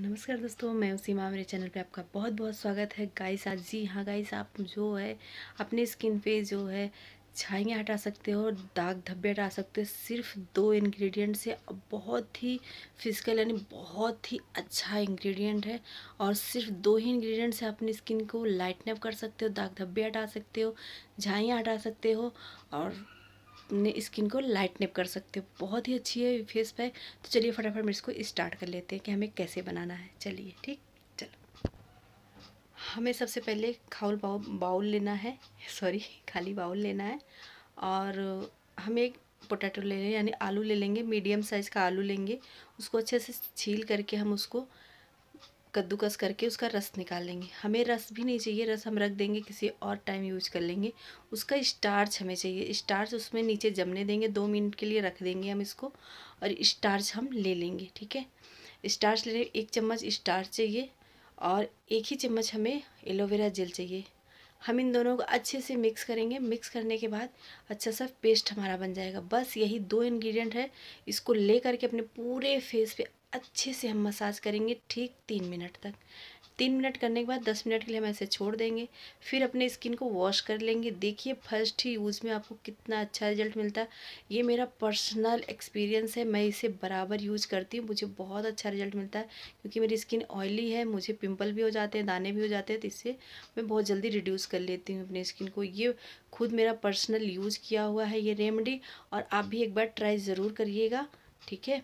नमस्कार दोस्तों मैं उसी माँ मेरे चैनल पे आपका बहुत बहुत स्वागत है गाइस आज जी हाँ गाइस आप जो है अपने स्किन पे जो है छाइयाँ हटा सकते हो दाग धब्बे हटा सकते हो सिर्फ दो इंग्रेडिएंट से बहुत ही फिजिकल यानी बहुत ही अच्छा इंग्रेडिएंट है और सिर्फ दो ही इंग्रेडिएंट से अपनी स्किन को लाइटनअप कर सकते हो दाग धब्बे हटा सकते हो झाइयाँ हटा सकते हो और अपने स्किन को लाइटनअप कर सकते हो बहुत ही अच्छी है फेस पैक तो चलिए फटाफट हम इसको स्टार्ट कर लेते हैं कि हमें कैसे बनाना है चलिए ठीक चलो हमें सबसे पहले खाउल बाउल लेना है सॉरी खाली बाउल लेना है और हमें एक पोटैटो ले लें यानी आलू ले लेंगे मीडियम साइज़ का आलू लेंगे उसको अच्छे से छील करके हम उसको कद्दूकस करके उसका रस निकाल लेंगे हमें रस भी नहीं चाहिए रस हम रख देंगे किसी और टाइम यूज कर लेंगे उसका स्टार्च हमें चाहिए स्टार्च उसमें नीचे जमने देंगे दो मिनट के लिए रख देंगे हम इसको और स्टार्च हम ले लेंगे ठीक है स्टार्च ले एक चम्मच स्टार्च चाहिए और एक ही चम्मच हमें एलोवेरा जेल चाहिए हम इन दोनों को अच्छे से मिक्स करेंगे मिक्स करने के बाद अच्छा सा पेस्ट हमारा बन जाएगा बस यही दो इंग्रेडिएंट है इसको ले करके अपने पूरे फेस पे अच्छे से हम मसाज करेंगे ठीक तीन मिनट तक तीन मिनट करने के बाद दस मिनट के लिए हम ऐसे छोड़ देंगे फिर अपने स्किन को वॉश कर लेंगे देखिए फर्स्ट ही यूज़ में आपको कितना अच्छा रिजल्ट मिलता है ये मेरा पर्सनल एक्सपीरियंस है मैं इसे बराबर यूज़ करती हूँ मुझे बहुत अच्छा रिजल्ट मिलता है क्योंकि मेरी स्किन ऑयली है मुझे पिम्पल भी हो जाते हैं दाने भी हो जाते हैं तो इससे मैं बहुत जल्दी रिड्यूस कर लेती हूँ अपनी स्किन को ये खुद मेरा पर्सनल यूज़ किया हुआ है ये रेमडी और आप भी एक बार ट्राई ज़रूर करिएगा ठीक है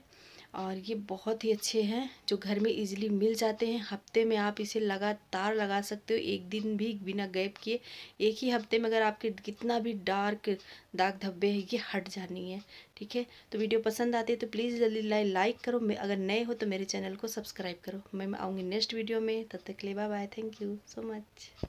और ये बहुत ही अच्छे हैं जो घर में इजीली मिल जाते हैं हफ्ते में आप इसे लगातार लगा सकते हो एक दिन भी बिना गैप किए एक ही हफ्ते में अगर आपके कितना भी डार्क दाग धब्बे हैं ये हट जानी है ठीक है तो वीडियो पसंद आती है तो प्लीज़ जल्दी लाइक करो मैं अगर नए हो तो मेरे चैनल को सब्सक्राइब करो मैं आऊँगी नेक्स्ट वीडियो में तब तक के लिए bye bye thank you so much